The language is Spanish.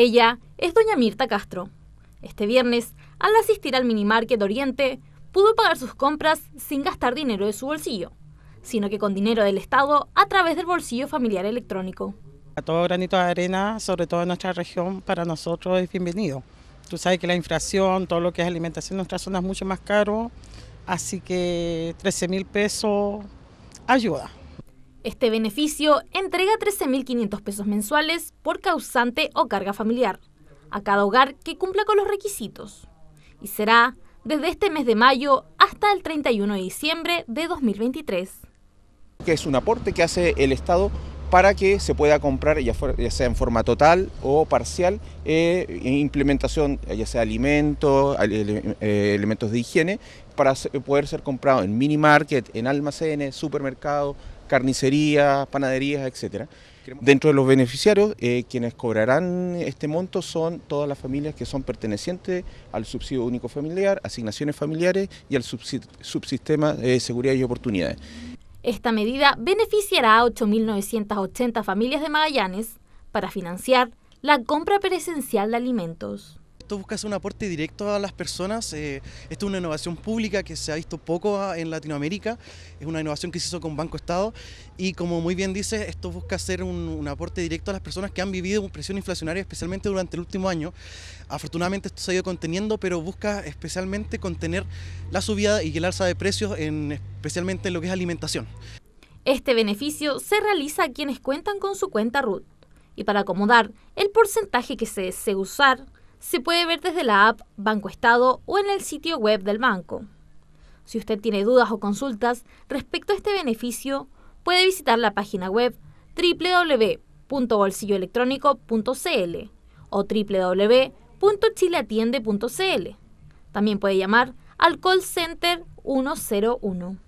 Ella es doña Mirta Castro. Este viernes, al asistir al minimarket Oriente, pudo pagar sus compras sin gastar dinero de su bolsillo, sino que con dinero del Estado a través del bolsillo familiar electrónico. A todo granito de arena, sobre todo en nuestra región, para nosotros es bienvenido. Tú sabes que la inflación, todo lo que es alimentación en nuestra zona es mucho más caro, así que 13 mil pesos ayuda. Este beneficio entrega 13.500 pesos mensuales por causante o carga familiar a cada hogar que cumpla con los requisitos y será desde este mes de mayo hasta el 31 de diciembre de 2023. Que es un aporte que hace el Estado para que se pueda comprar, ya, sea en forma total o parcial, eh, implementación, ya sea alimentos, eh, elementos de higiene, para poder ser comprado en mini market, en almacenes, supermercados, carnicerías, panaderías, etc. Dentro de los beneficiarios, eh, quienes cobrarán este monto son todas las familias que son pertenecientes al subsidio único familiar, asignaciones familiares y al subsistema de seguridad y oportunidades. Esta medida beneficiará a 8.980 familias de Magallanes para financiar la compra presencial de alimentos esto busca hacer un aporte directo a las personas. Eh, esto es una innovación pública que se ha visto poco ah, en Latinoamérica, es una innovación que se hizo con Banco Estado y como muy bien dice, esto busca hacer un, aporte directo a las personas que han vivido presión inflacionaria, especialmente durante el último año. Afortunadamente esto se ha ido conteniendo, pero busca especialmente contener la subida y el alza de precios, en, especialmente en lo que es alimentación. Este beneficio se realiza a quienes cuentan con su cuenta RUT y para acomodar el porcentaje que se desee usar se puede ver desde la app Banco Estado o en el sitio web del banco. Si usted tiene dudas o consultas respecto a este beneficio, puede visitar la página web www.bolsilloelectrónico.cl o www.chileatiende.cl. También puede llamar al call center 101.